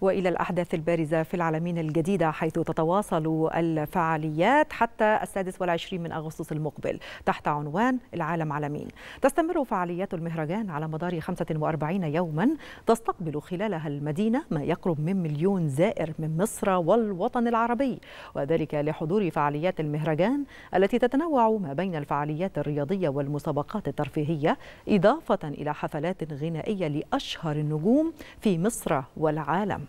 والى الاحداث البارزه في العالمين الجديده حيث تتواصل الفعاليات حتى السادس والعشرين من اغسطس المقبل تحت عنوان العالم على مين. تستمر فعاليات المهرجان على مدار 45 يوما تستقبل خلالها المدينه ما يقرب من مليون زائر من مصر والوطن العربي وذلك لحضور فعاليات المهرجان التي تتنوع ما بين الفعاليات الرياضيه والمسابقات الترفيهيه اضافه الى حفلات غنائيه لاشهر النجوم في مصر والعالم